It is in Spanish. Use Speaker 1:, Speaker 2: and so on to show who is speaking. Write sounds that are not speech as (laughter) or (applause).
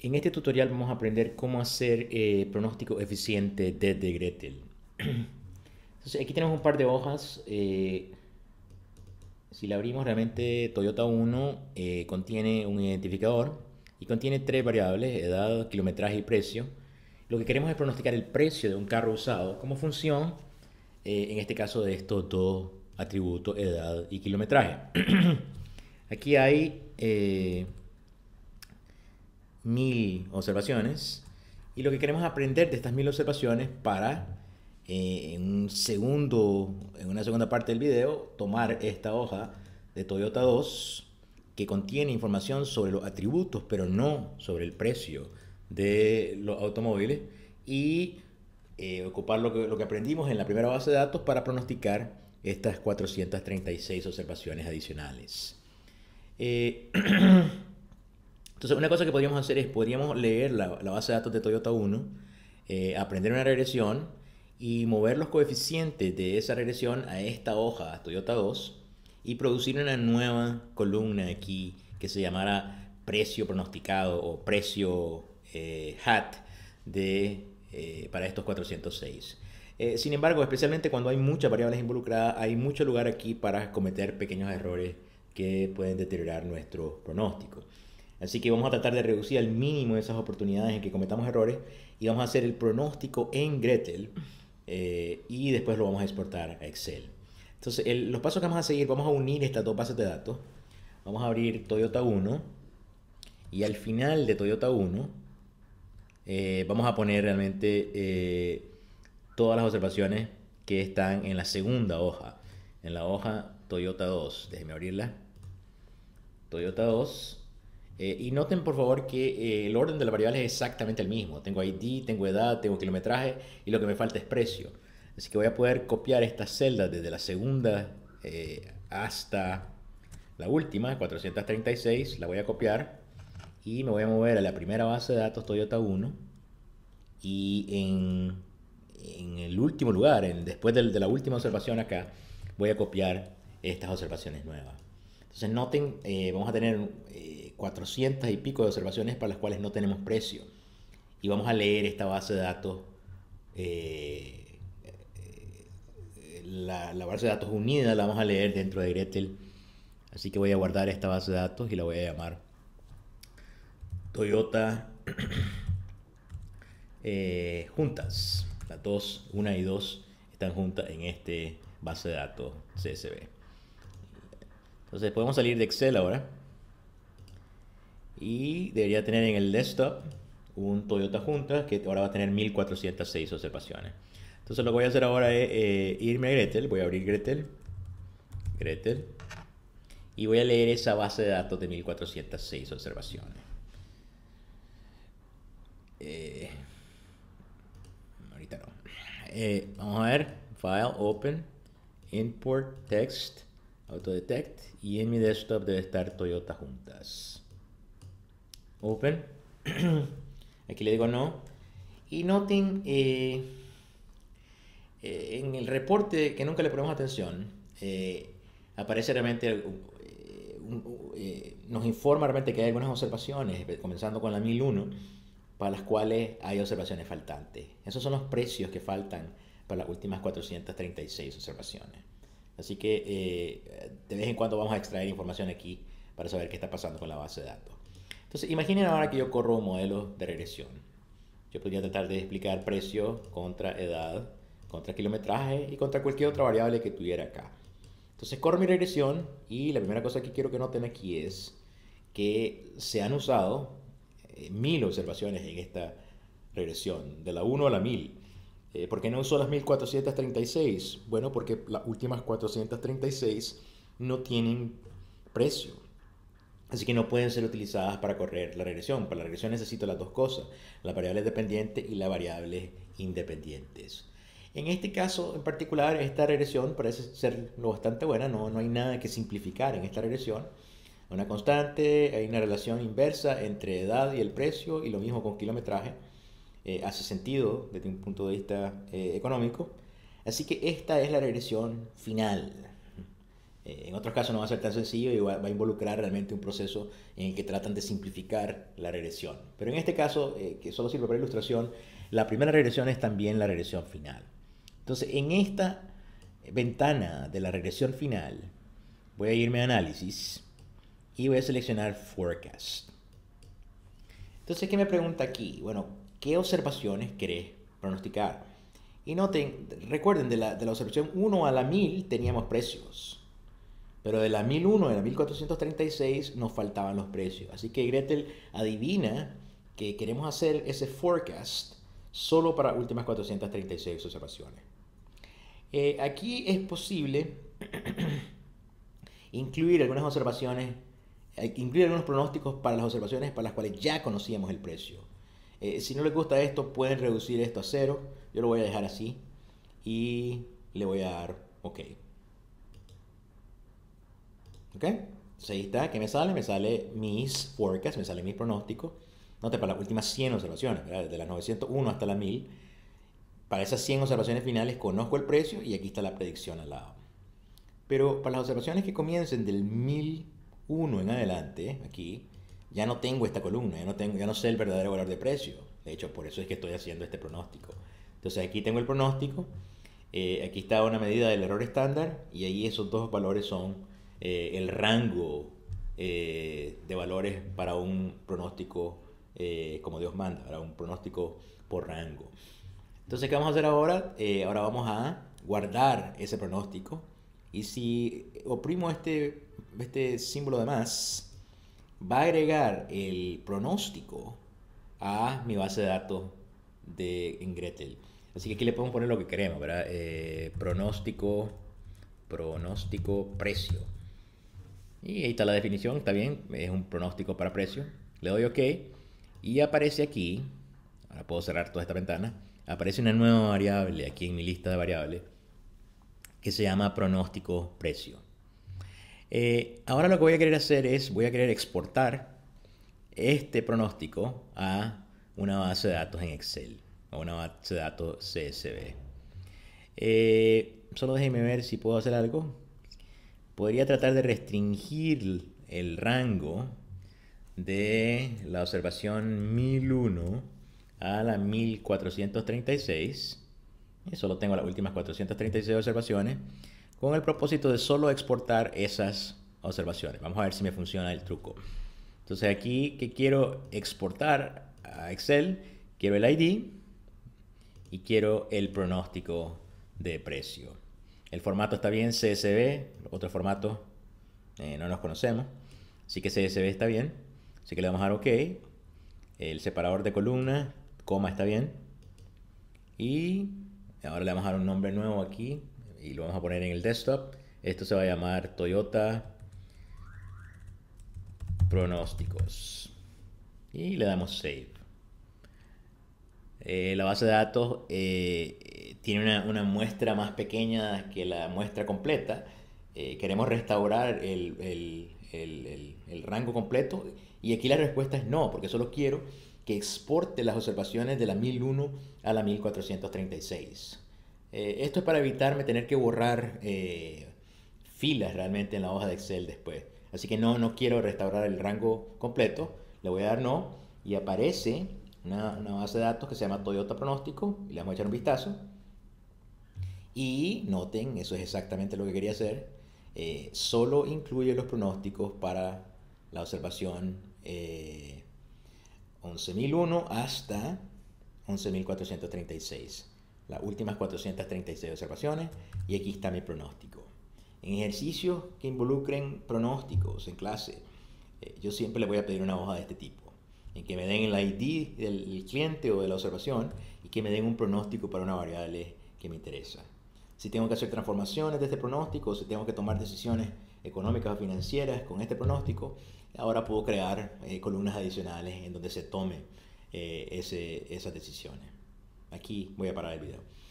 Speaker 1: En este tutorial vamos a aprender cómo hacer eh, pronóstico eficiente desde Gretel. (clears throat) aquí tenemos un par de hojas. Eh, si la abrimos realmente Toyota 1 eh, contiene un identificador y contiene tres variables, edad, kilometraje y precio. Lo que queremos es pronosticar el precio de un carro usado como función, en este caso de estos dos atributos, edad y kilometraje. (clears throat) aquí hay mil observaciones y lo que queremos aprender de estas mil observaciones para eh, en, un segundo, en una segunda parte del video tomar esta hoja de Toyota 2 que contiene información sobre los atributos pero no sobre el precio de los automóviles y eh, ocupar lo que, aprendimos en la primera base de datos para pronosticar estas 436 observaciones adicionales. Eh, (clears throat) Entonces, una cosa que podríamos hacer es, podríamos leer la, base de datos de Toyota 1, eh, aprender una regresión y mover los coeficientes de esa regresión a esta hoja, Toyota 2, y producir una nueva columna aquí que se llamara precio pronosticado o precio eh, hat eh, para estos 406. sin embargo, especialmente cuando hay muchas variables involucradas, hay mucho lugar aquí para cometer pequeños errores que pueden deteriorar nuestro pronóstico. Así que vamos a tratar de reducir al mínimo esas oportunidades en que cometamos errores y vamos a hacer el pronóstico en Gretel eh, y después lo vamos a exportar a Excel. Entonces, los pasos que vamos a seguir, vamos a unir estas dos bases de datos. Vamos a abrir Toyota 1 y al final de Toyota 1 eh, vamos a poner realmente eh, todas las observaciones que están en la segunda hoja. En la hoja Toyota 2, déjenme abrirla. Toyota 2 eh, y noten por favor que eh, el orden de las variables es exactamente el mismo. Tengo ID, tengo edad, tengo kilometraje y lo que me falta es precio. Así que voy a poder copiar estas celdas desde la segunda eh, hasta la última, 436. La voy a copiar y me voy a mover a la primera base de datos Toyota 1. Y en, en el último lugar, en, después de, de la última observación acá, voy a copiar estas observaciones nuevas. Entonces noten, vamos a tener 400 y pico de observaciones para las cuales no tenemos precio. Y vamos a leer esta base de datos, eh, eh, la, base de datos unida la vamos a leer dentro de Gretel. Así que voy a guardar esta base de datos y la voy a llamar Toyota (clears throat) eh, juntas. Las dos, una y dos, están juntas en este base de datos CSV. Entonces podemos salir de Excel ahora y debería tener en el desktop un Toyota Junta que ahora va a tener 1406 observaciones. Entonces lo que voy a hacer ahora es eh, irme a Gretel, voy a abrir Gretel, Gretel, y voy a leer esa base de datos de 1406 observaciones. Eh, ahorita no. Eh, vamos a ver, File, Open, Import, Text, Autodetect, y en mi desktop debe estar Toyota Juntas open. (clears throat) Aquí le digo no. Y noten eh, eh, en el reporte que nunca le ponemos atención, eh, aparece realmente, nos informa realmente que hay algunas observaciones, comenzando con la 1001, para las cuales hay observaciones faltantes. Esos son los precios que faltan para las últimas 436 observaciones. Así que de vez en cuando vamos a extraer información aquí para saber qué está pasando con la base de datos. Entonces, imaginen ahora que yo corro un modelo de regresión. Yo podría tratar de explicar precio contra edad, contra kilometraje y contra cualquier otra variable que tuviera acá. Entonces, corro mi regresión y la primera cosa que quiero que noten aquí es que se han usado eh, mil observaciones en esta regresión, de la 1 a la 1000. Eh, ¿Por qué no usó las 1436? Bueno, porque las últimas 436 no tienen precio. Así que no pueden ser utilizadas para correr la regresión. Para la regresión necesito las dos cosas, la variable dependiente y las variable independientes. En este caso en particular, esta regresión parece ser lo bastante buena, no, no hay nada que simplificar en esta regresión. Una constante, hay una relación inversa entre edad y el precio y lo mismo con kilometraje. Eh, hace sentido desde un punto de vista eh, económico. Así que esta es la regresión final. Eh, en otros casos no va a ser tan sencillo y va, a involucrar realmente un proceso en el que tratan de simplificar la regresión. Pero en este caso, eh, que solo sirve para ilustración, la primera regresión es también la regresión final. Entonces, en esta ventana de la regresión final, voy a irme a análisis y voy a seleccionar forecast. Entonces, ¿qué me pregunta aquí? Bueno, ¿qué observaciones querés pronosticar? Y noten, recuerden, de la, de la observación 1 a la 1000 teníamos precios. Pero de la 1001, a la 1436, nos faltaban los precios. Así que Gretel adivina que queremos hacer ese forecast solo para últimas 436 observaciones. Eh, aquí es posible (clears throat) incluir algunas observaciones, eh, incluir algunos pronósticos para las observaciones para las cuales ya conocíamos el precio. Eh, si no les gusta esto, pueden reducir esto a cero. Yo lo voy a dejar así y le voy a dar OK. ¿Ok? Entonces ahí está, ¿qué me sale? Me sale mis forecasts, me sale mis pronósticos. Note para las últimas 100 observaciones, ¿verdad? Desde las 901 hasta las 1000. Para esas 100 observaciones finales conozco el precio y aquí está la predicción al lado. Pero para las observaciones que comiencen del 1001 en adelante, aquí, ya no tengo esta columna, ya no, tengo, ya no sé el verdadero valor de precio. De hecho, por eso es que estoy haciendo este pronóstico. Entonces aquí tengo el pronóstico, eh, aquí está una medida del error estándar y ahí esos dos valores son eh, el rango eh, de valores para un pronóstico eh, como Dios manda, para un pronóstico por rango. Entonces, ¿qué vamos a hacer ahora? ahora vamos a guardar ese pronóstico y si oprimo este, este símbolo de más, va a agregar el pronóstico a mi base de datos de gretel Así que aquí le podemos poner lo que queremos, ¿verdad? pronóstico, pronóstico, precio. Y ahí está la definición, está bien, es un pronóstico para precio. Le doy OK y aparece aquí, ahora puedo cerrar toda esta ventana, aparece una nueva variable aquí en mi lista de variables que se llama pronóstico precio. Eh, ahora lo que voy a querer hacer es, voy a querer exportar este pronóstico a una base de datos en Excel o una base de datos CSV. Eh, solo déjenme ver si puedo hacer algo podría tratar de restringir el rango de la observación 1001 a la 1436. Y solo tengo las últimas 436 observaciones con el propósito de solo exportar esas observaciones. Vamos a ver si me funciona el truco. Entonces aquí que quiero exportar a Excel, quiero el ID y quiero el pronóstico de precio. El formato está bien, CSV, otro formato eh, no nos conocemos. Así que CSV está bien. Así que le vamos a dar OK. El separador de columna, coma está bien. Y ahora le vamos a dar un nombre nuevo aquí y lo vamos a poner en el desktop. Esto se va a llamar Toyota Pronósticos. Y le damos Save. Eh, la base de datos eh, tiene una, muestra más pequeña que la muestra completa. Eh, queremos restaurar el, rango completo y aquí la respuesta es no, porque solo quiero que exporte las observaciones de la 1001 a la 1436. esto es para evitarme tener que borrar filas realmente en la hoja de Excel después. Así que no, no quiero restaurar el rango completo. Le voy a dar no y aparece una, base de datos que se llama Toyota Pronóstico, y le vamos a echar un vistazo. Y noten, eso es exactamente lo que quería hacer, eh, solo incluye los pronósticos para la observación 11.001 eh, hasta 11.436, las últimas 436 observaciones, y aquí está mi pronóstico. En ejercicios que involucren pronósticos en clase, eh, yo siempre le voy a pedir una hoja de este tipo en que me den el ID del cliente o de la observación y que me den un pronóstico para una variable que me interesa. Si tengo que hacer transformaciones de este pronóstico, si tengo que tomar decisiones económicas o financieras con este pronóstico, ahora puedo crear eh, columnas adicionales en donde se tome eh, ese, esas decisiones. Aquí voy a parar el video.